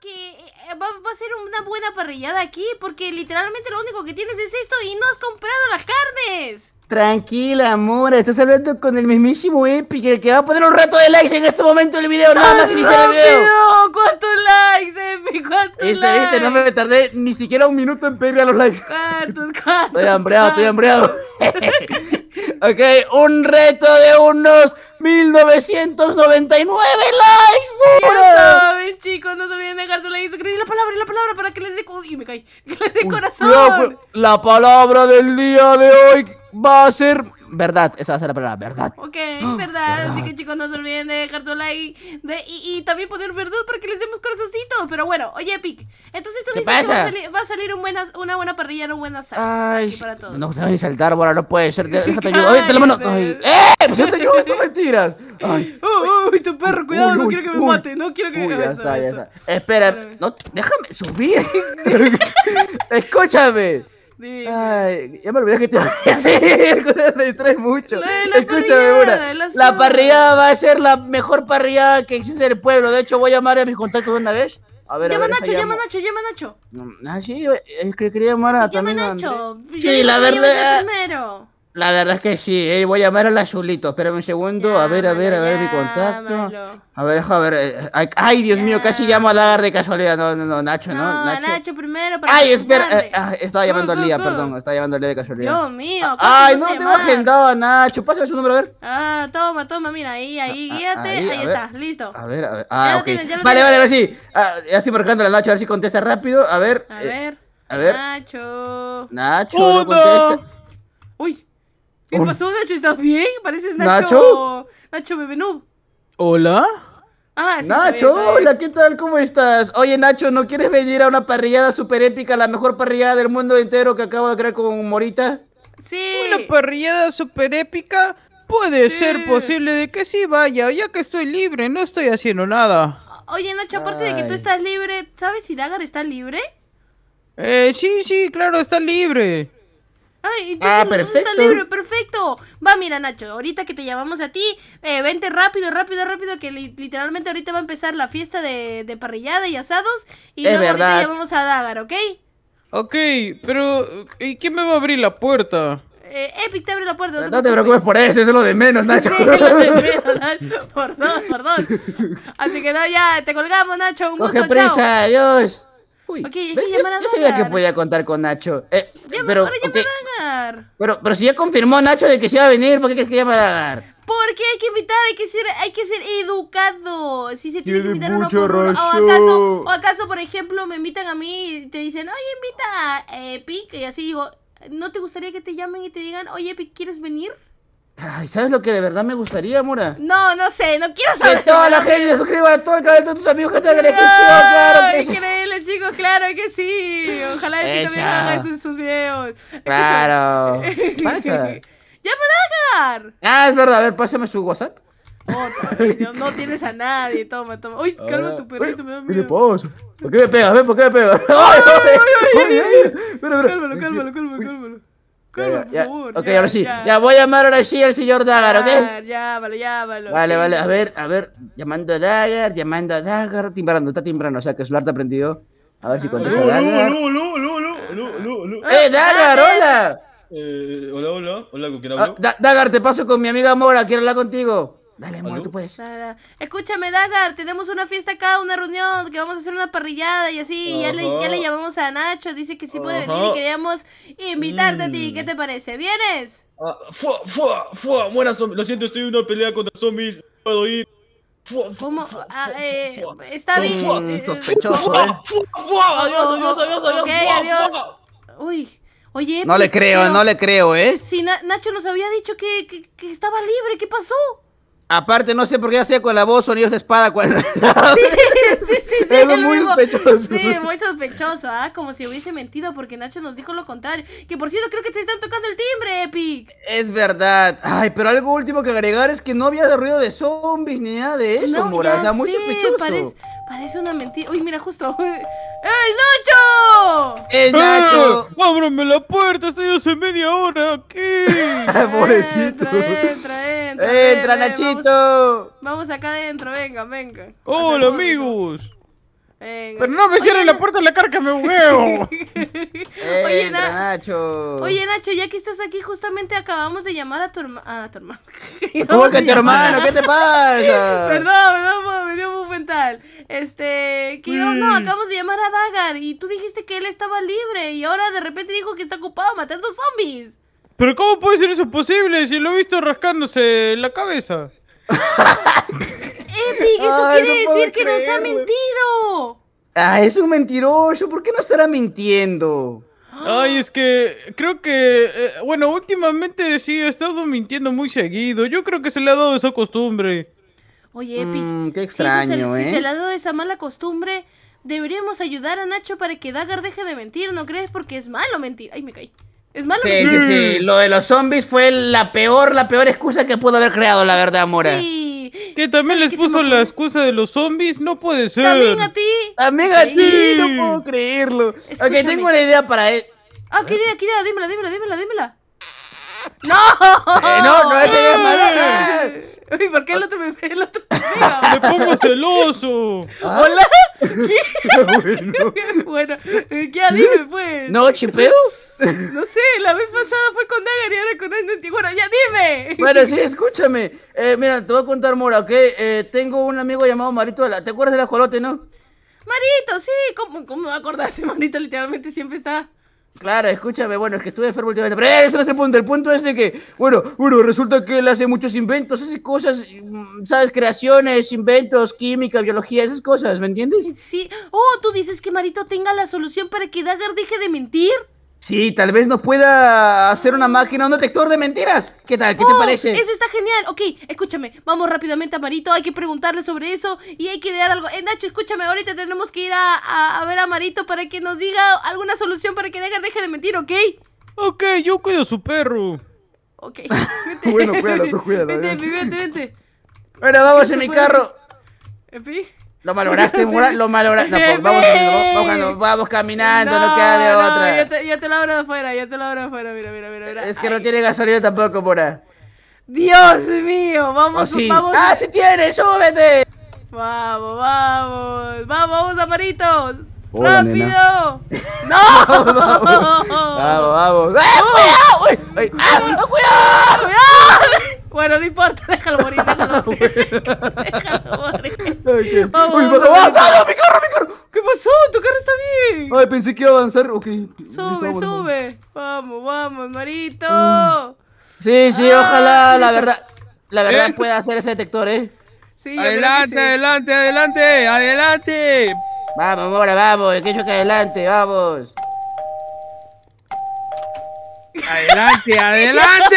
que eh, va, a ser una buena parrillada aquí, porque literalmente lo único que tienes es esto y no has comprado las carnes. Tranquila, amor, estás hablando con el mismísimo Epic, que va a poner un reto de likes en este momento el video, nada más iniciar el video. ¿Cuántos likes, Epic? ¿Cuántos este, este, likes? Este, no me tardé ni siquiera un minuto en pedirle a los likes. ¿Cuántos, cuántos? Estoy hambreado, estoy hambreado. ok, un reto de unos 1999 likes, puro chicos, no se olviden de dejar su like, suscribirse. La palabra, la palabra para que les dé. Y me caí. Que les dé corazón. la palabra del día de hoy va a ser verdad, esa va a ser la palabra, verdad. Ok, verdad. Así que chicos, no se olviden de dejar su like y, también poner verdad para que les demos corazoncitos. Pero bueno, oye, Epic. Entonces tú dices que va a, salir, una buena parrilla, una buena sal. Ay, para todos. No te van a saltar, bueno, no puede ser. Déjate ayudar. Oye, te lo mando Ay, ¡Eh! Pues ¡Te ayudo! ¡No mentiras! Ay. Uh, uh uy, tu perro, cuidado, no quiero que me mate, no quiero que me mate. eso Espera, no, déjame subir. Escúchame. Ay, ya me olvidé que te iba a decir, te distraes mucho. La, Escúchame La, parrillada va a ser la mejor parrillada que existe en el pueblo. De hecho, voy a llamar a mis contactos una vez. A ver, llama a Nacho, llama Nacho, llama mm, Nacho. Ah, sí, es eh, que quería llamar a Llama Nacho. Sí, la verdad. Eh, primero. La verdad es que sí, ¿eh? voy a llamar al azulito. Espérame un segundo. a ver, a ver, a ver mi contacto. A ver, eh, a ver. Ay, Dios mío, casi llamo a Dagar de casualidad. No, no, no, Nacho, ¿no? Nacho. Nacho primero para. Ay, espera. Eh, estaba llamando a Lía, perdón. Estaba llamando a Lía de casualidad. Dios mío. Ay, no, te tengo agendado a Nacho. Pásame su número, a ver. Ah, toma, toma, mira. Ahí, ahí, guíate. Ahí, está, listo. A ver, a ver. Ah, vale, vale, ahora sí. Ah, ya estoy marcando a Nacho, a ver si contesta rápido. A ver. A eh, ver. a ver. Nacho. Nacho, Uy. ¿Qué pasó, Nacho? ¿Estás bien? Pareces Nacho. Nacho, Bebenú. Hola. Ah, sí, Nacho, hola, ¿qué tal? ¿Cómo estás? Oye, Nacho, ¿no quieres venir a una parrillada super épica, la mejor parrillada del mundo entero que acabo de crear con Morita? Sí. Una parrillada super épica. Puede ser posible de que sí vaya, ya que estoy libre, no estoy haciendo nada. Oye, Nacho, aparte de que tú estás libre, ¿sabes si Dagar está libre? Eh, sí, sí, claro, está libre. Ay, ah, perfecto. está perfecto. Va, mira, Nacho, ahorita que te llamamos a ti, eh, vente rápido, rápido, rápido, que literalmente ahorita va a empezar la fiesta de, parrillada y asados. Y luego verdad. ahorita llamamos a Dagar, ¿ok? Ok, pero ¿y quién me va a abrir la puerta? Eh, Epic te abre la puerta. No, no te, preocupes. por eso, eso es lo de menos, Nacho. es lo de menos, Perdón, perdón. Así que no, ya, te colgamos, Nacho. Un gusto, chao. Adiós. Uy, que llamar a Yo sabía que podía contar con Nacho. Eh, pero, Pero, si ya confirmó Nacho de que se iba a venir, ¿por qué crees que llama a Dagar? Porque hay que invitar, hay que ser, hay que ser educado. Si se tiene, que invitar uno por uno. O acaso, o acaso, por ejemplo, me invitan a mí y te dicen, oye, invita a Epic. Y así digo, ¿no te gustaría que te llamen y te digan, oye, Epic, ¿quieres venir? Ay, ¿sabes lo que de verdad me gustaría, Mora? No, no sé, no quiero saber. Que toda la gente se suscriba a todo el canal de todos tus amigos que te en la descripción, no, claro. Que increíble, chicos, claro que sí. Ojalá que este tú también hagas en sus videos. Claro. ¡Ya me a dar! Ah, es verdad, a ver, pásame su WhatsApp. no tienes a nadie, toma, toma. Uy, calma tu perrito, me da miedo. ¿Qué pasa? ¿Por qué me pegas? ¿Por qué me pegas? ¡Ay, ay, ay! Cálmalo, cálmalo, cálmalo, cálmalo. Okay ok, ahora sí. Ya. voy a llamar ahora sí al señor Dagar, ¿ok? Llámalo, llámalo. Vale, vale, a ver, a ver. Llamando a Dagar, llamando a Dagger. Timbrando, está timbrando, o sea que su arte aprendido. A ver si ah. contesta se ¡Eh, ah, Dagar, hola! Eh, hola, hola, hola, ¿qué quién ah, te paso con mi amiga Mora, quiero hablar contigo. Dale, amor, tú puedes. Escúchame, Dagar, tenemos una fiesta acá, una reunión, que vamos a hacer una parrillada y así. Y ya, le, llamamos a Nacho, dice que sí puede venir y queríamos invitarte a ti. ¿Qué mm. te parece? ¿Vienes? Ah, fua, fua, fua, Lo siento, estoy en una pelea contra zombies. Puedo ir. ¿Cómo? está bien. Adiós, adiós, Uy. Oye, no pues, le creo, no le creo, ¿eh? si Nacho nos había dicho que, que estaba libre, ¿qué pasó? Aparte, no sé por qué hacía con la voz sonidos de espada. Cuando... Sí, sí, sí. sí muy sospechoso. Sí, muy sospechoso, ¿ah? Como si hubiese mentido, porque Nacho nos dijo lo contrario. Que por cierto, creo que te están tocando el timbre, Epic. Es verdad. Ay, pero algo último que agregar es que no había ruido de zombies ni nada de eso, no, muy sospechoso. Parece, una mentira. Uy, mira, justo. ¡El Nacho! ¡El ¡Ah! Nacho! ¡Ábrame la puerta! Estoy hace media hora aquí entra. Nachito! Vamos, acá adentro, venga, venga. ¡Hola, amigos! Pero no me cierren la puerta la cara que me huevo. oye, Nacho. Oye, Nacho, ya que estás aquí, justamente acabamos de llamar a tu hermano. A tu hermano. ¿Cómo que a tu hermano? ¿Qué te pasa? Perdón, perdón, me dio un mental. Este, que no, acabamos de llamar a Dagar y tú dijiste que él estaba libre y ahora de repente dijo que está ocupado matando zombies. ¿Pero cómo puede ser eso posible si lo he visto rascándose la cabeza? ¡Epic! ¡Eso quiere decir que nos ha mentido! ¡Ah, es un mentiroso! ¿Por qué no estará mintiendo? Ay, es que creo que, eh, bueno, últimamente sí ha estado mintiendo muy seguido. Yo creo que se le ha dado esa costumbre. Oye, Epic, mm, qué extraño, si, se, si ¿eh? se le ha dado esa mala costumbre, deberíamos ayudar a Nacho para que Dagger deje de mentir, ¿no crees? Porque es malo mentir. Ay, me caí. Sí, sí, mm. Lo de los zombies fue la peor, la peor excusa que pudo haber creado, la verdad, Mora. Sí. Que también les puso la excusa de los zombies, no puede ser. También a ti. También a ti, no puedo creerlo. Ok, tengo una idea para él. Ah, ¿qué idea, qué idea? Dímela, dímela, dímela, dímela. Eh, ¡No! no, no, es el es ah. Uy, ¿por qué el otro me ve? El otro me pongo celoso. ¿Hola? ¿Qué? Ah. bueno. bueno, ¿qué? Eh, dime, pues. ¿No chipeo? No sé, la vez pasada fue con Dagger y ahora con Andy. Bueno, ya dime. Bueno, sí, escúchame. Eh, mira, te voy a contar, Mora, ¿ok? Eh, tengo un amigo llamado Marito ¿Te acuerdas de la Jolote, no? Marito, sí. ¿Cómo, va a acordarse, Marito? Literalmente siempre está... Claro, escúchame, bueno, es que estuve enfermo últimamente, pero ese no es el punto, el punto es de que, bueno, bueno, resulta que él hace muchos inventos, hace cosas, mm, sabes, creaciones, inventos, química, biología, esas cosas, ¿me entiendes? Sí, oh, tú dices que Marito tenga la solución para que Dagger deje de mentir. Sí, tal vez nos pueda hacer una máquina, un detector de mentiras. ¿Qué tal? ¿Qué te oh, parece? Eso está genial. Ok, escúchame. Vamos rápidamente a Marito. Hay que preguntarle sobre eso y hay que idear algo. Eh, Nacho, escúchame. Ahorita tenemos que ir a, a, ver a Marito para que nos diga alguna solución para que Degar deje de mentir, ¿ok? Ok, yo cuido a su perro. Ok. Vente. bueno, cuídalo, tú cuídalo. Vente, vente, vente. Bueno, vamos en mi carro. ¿En fin? Lo malograste, sí. lo malograste. No, pues, vamos, vamos, vamos, caminando, no, no queda de otra. Yo te, lo abro de afuera, yo te lo abro afuera, mira, mira, mira. mira. Es que no tiene gasolina tampoco, Mora Dios mío, vamos, oh, vamos. ¡Ah, sí tiene! ¡Súbete! Vamos, vamos, vamos, vamos, aparitos. ¡Rápido! ¡No! ¡Vamos, vamos! ¡Vamos, vamos! vamos ¡Eh, vamos ah, cuidado! cuidado cuidado bueno, no importa, déjalo morir, déjalo ah, morir. déjalo morir. Vamos, Uy, vamos, mi carro, mi carro! ¿Qué pasó? Tu carro está bien. Ay, pensé que iba a avanzar. Ok. Sube, sube. Vamos, vamos, Marito. Mm. Sí, sí, ah, ojalá, la verdad, la verdad ¿Eh? pueda hacer ese detector, ¿eh? Sí, adelante, adelante, adelante, adelante. Vamos, ahora vamos, el que que adelante, vamos. Adelante, adelante.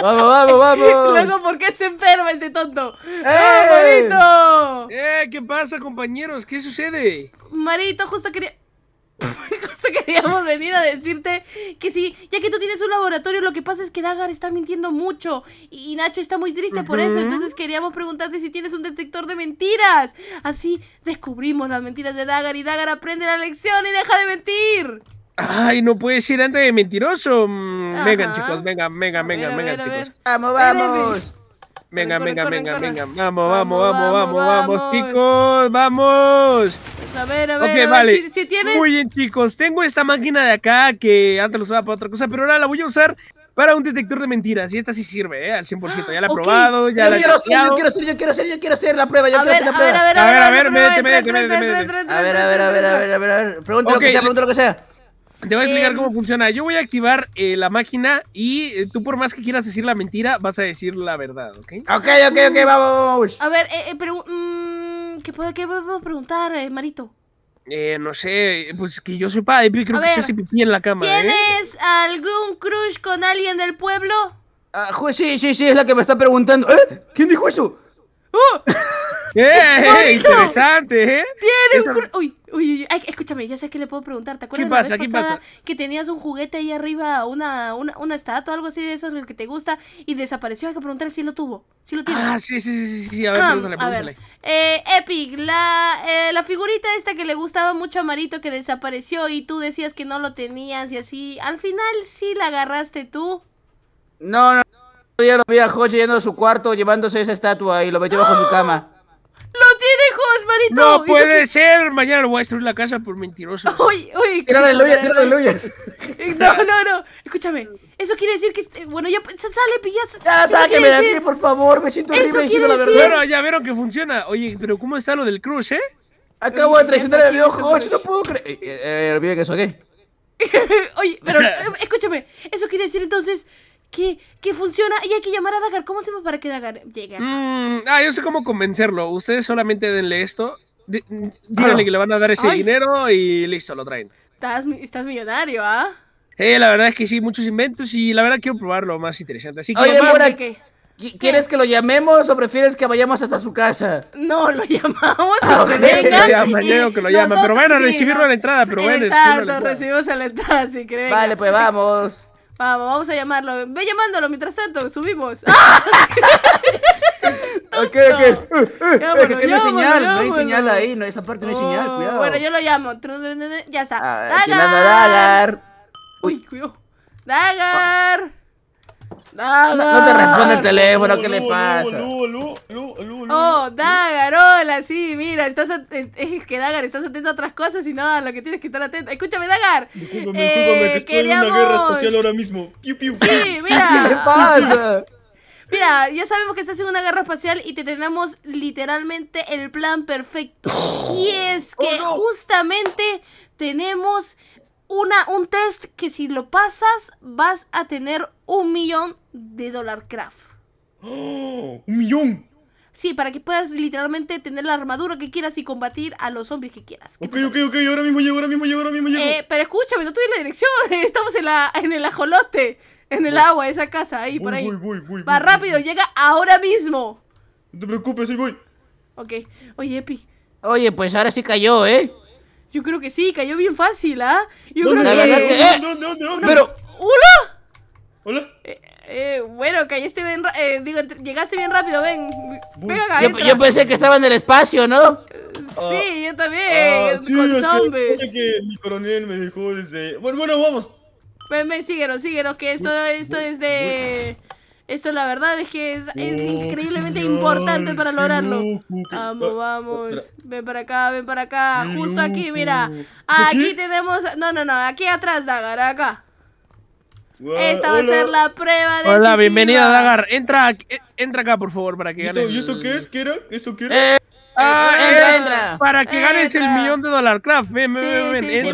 vamos, vamos, vamos. Luego, ¿por qué se enferma este tonto? ¡Eh, Marito! ¡Eh, qué pasa, compañeros! ¿Qué sucede? Marito, justo quería. justo queríamos venir a decirte que sí, ya que tú tienes un laboratorio, lo que pasa es que Dagar está mintiendo mucho y Nacho está muy triste por eso, entonces queríamos preguntarte si tienes un detector de mentiras. Así descubrimos las mentiras de Dagar y Dagar aprende la lección y deja de mentir. Ay, no puedes ser, antes de mentiroso. Vengan, chicos, vengan, vengan, vengan, vengan, chicos. Vamos, vamos. Venga, venga, venga, venga. Vamos, vamos, vamos, vamos, vamos, chicos, vamos. a ver, a ver, vale. Muy bien, chicos. Tengo esta máquina de acá que antes lo usaba para otra cosa, pero ahora la voy a usar para un detector de mentiras. Y esta sí sirve, ¿eh? Al 100%. Ya la he probado, ya yo la he quiero yo quiero hacer, yo quiero hacer, yo quiero hacer la prueba. a, quiero ver, hacer la a prueba. ver, a ver, a ver, a ver, A ver, a ver, a ver, a ver, a ver, a ver. lo que sea, pregunto lo que sea. Te voy a explicar em, cómo funciona. Yo voy a activar eh, la máquina y eh, tú por más que quieras decir la mentira, vas a decir la verdad, ¿ok? Ok, ok, ok, mm. vamos. A ver, eh, pero, mm, ¿qué, puedo, preguntar, Marito? Eh, no sé, pues que yo sepa, creo que se hace pipí en la cámara. ¿Tienes algún crush con alguien del pueblo? Ah, sí, sí, sí, es la que me está preguntando. ¿Eh? ¿Quién dijo eso? ¡Oh! ¡Eh! eh, eh interesante, ¿eh? Tienes uy, uy, uy, escúchame, ya sé que le puedo preguntar. ¿Te acuerdas de que tenías un juguete ahí arriba, una, una, estatua, algo así de eso, el que te gusta, y desapareció? Hay que preguntar si lo tuvo. Si lo tiene. Ah, sí, sí, sí, sí. A ver, ah, A ver. Eh, Epic, la, eh, la figurita esta que le gustaba mucho a Marito que desapareció y tú decías que no lo tenías y así. Al final sí la agarraste tú. No, no, no. día lo vi a yendo a su cuarto llevándose esa estatua y lo metió bajo su cama. No puede ser. Mañana lo voy a destruir la casa por mentiroso. Uy, uy. Tira de No, no, no. Escúchame. Eso quiere decir que. Este, bueno, ya sale, pillas. Ya, de aquí, por favor. Me siento horrible Bueno, ya vieron que funciona. Oye, pero ¿cómo está lo del cruce eh? Acabo de traicionar el mi ojo no puedo creer. Eh, eh, eh, que eso, ¿ok? Oye, pero escúchame. Eso quiere decir entonces que, que funciona y hay que llamar a Dagar. ¿Cómo hacemos para que Dagar llegue? Mm, ah, yo sé cómo convencerlo. Ustedes solamente denle esto. Ah, díganle que le van a dar ese dinero y listo, lo traen. Estás, estás millonario, ¿ah? ¿eh? la verdad es que sí, muchos inventos y la verdad quiero probar lo más interesante. Así que. Oye, ¿qué? ¿Quieres que lo llamemos o prefieres que vayamos hasta su casa? No, lo llamamos ah, venga. que lo pero bueno, a la entrada, pero bueno. Exacto, recibimos a la entrada si creen. Vale, pues vamos. Vamos, vamos a llamarlo. Ve llamándolo mientras tanto, subimos. ¡Ah! ok, ok. que no hay señal, no hay señal ahí, no, esa parte no hay señal, oh, cuidado. Bueno, yo lo llamo. Ya está. Ah, Dagar. Uy, cuidado. Dagar. Ah. No, te responde el teléfono, ¿qué le pasa? Oh, Dagar, hola, sí, mira, estás es que Dagar, estás atento a otras cosas y no a lo que tienes que estar atento. Escúchame, Dagar. Discúlpame, que eh, estoy en una guerra espacial ahora mismo. Sí, mira. ¿Qué le pasa? Mira, ya sabemos que estás en una guerra espacial y te tenemos literalmente el plan perfecto. Y es oh, que justamente tenemos una, un test que si lo pasas vas a tener un millón de dólar craft. ¡Oh! ¡Un millón! Sí, para que puedas literalmente tener la armadura que quieras y combatir a los zombies que quieras. Ok, ok, ok, ahora mismo llego, ahora mismo llego, ahora mismo llego. Eh, pero escúchame, no tuve la dirección. Estamos en, la, en el ajolote, en el agua, esa casa, ahí, por ahí. Voy, Va rápido, llega ahora mismo. No te preocupes, ahí voy. Ok. Oye, Epi. Oye, pues ahora sí cayó, ¿eh? Yo creo que sí, cayó bien fácil, ¿ah? Yo creo que. Eh. Pero. ¡Hola! ¿Hola? Eh, eh bueno, cayaste bien. Eh, digo, llegaste bien rápido, ven. Ven acá, yo, yo, pensé que estaba en el espacio, ¿no? Sí, ah, yo también. Ah, sí, con es zombies. Que, mi coronel me dejó desde. Bueno, bueno, vamos. Ven, ven, síguenos, síguenos, que esto, esto es de. Esto la verdad es que es, oh, increíblemente importante para lograrlo. Vamos, vamos. Ven para acá, ven para acá. Justo aquí, mira. Aquí tenemos... No, no, no. Aquí atrás, Dagar. Acá. Esta va a ser la prueba de. Hola, bienvenida, Dagar. Entra, eh, entra acá, por favor, para que gane. ¿Y esto qué es? ¿Qué era? ¿Esto qué era? Eh. Ah, eh, entra, Para que ganes el millón de dólar craft. Ven, ven, ven. Te,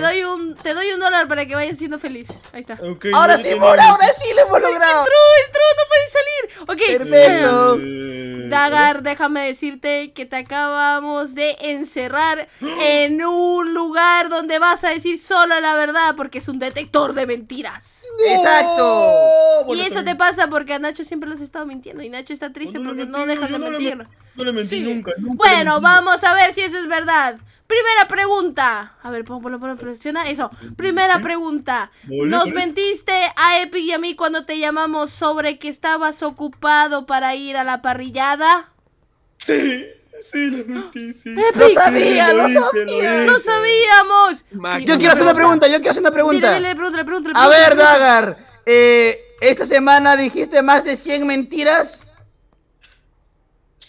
doy, un, te doy un dólar para que vayas siendo feliz. Ahí está. ahora sí, mora, ahora sí lo hemos logrado. Entró, entró, no podéis salir. Ok. Dagar, déjame decirte que te acabamos de encerrar en un lugar donde vas a decir solo la verdad porque es un detector de mentiras. Exacto. y eso te pasa porque a Nacho siempre lo has estado mintiendo y Nacho está triste porque no dejas de mentir. no le mentí nunca, Bueno, vamos a ver si eso es verdad. Primera pregunta. A ver, pongo, pon, presiona eso. Primera pregunta. Nos mentiste a Epic y a mí cuando te llamamos sobre que estabas ocupado para ir a la parrillada. Sí. Sí, lo mentí, sí. ¡Epic! Lo sabía, lo, sabíamos. Yo quiero hacer una pregunta, yo quiero hacer una pregunta. Dile, dile, pregunta, a ver, Dagar, eh, esta semana dijiste más de 100 mentiras.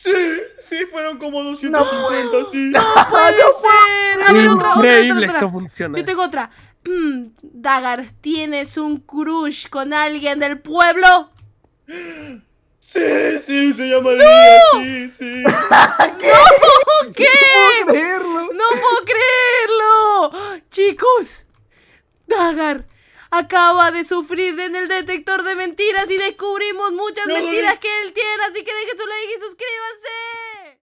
Sí, sí, fueron como 250, sí. No puede ah, ser. A ver, otra, otra, otra, esto funciona. Yo tengo otra. Mm, Dagar, ¿tienes un crush con alguien del pueblo? Sí, sí, se llama Lía, ¡No! sí, sí. ¿Qué? No, ¿qué? No puedo creerlo. No puedo creerlo. Chicos, Dagar acaba de sufrir en el detector de mentiras y descubrimos muchas mentiras que él tiene, así que dejen su like y suscríbanse.